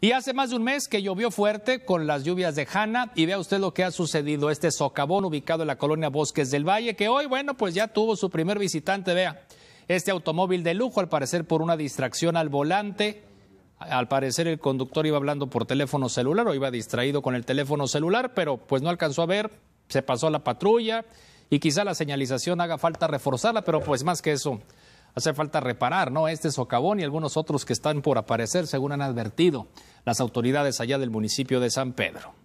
Y hace más de un mes que llovió fuerte con las lluvias de Hanna y vea usted lo que ha sucedido. Este socavón ubicado en la colonia Bosques del Valle, que hoy, bueno, pues ya tuvo su primer visitante, vea. Este automóvil de lujo, al parecer por una distracción al volante, al parecer el conductor iba hablando por teléfono celular o iba distraído con el teléfono celular, pero pues no alcanzó a ver, se pasó a la patrulla y quizá la señalización haga falta reforzarla, pero pues más que eso, Hace falta reparar, ¿no? Este socavón y algunos otros que están por aparecer, según han advertido las autoridades allá del municipio de San Pedro.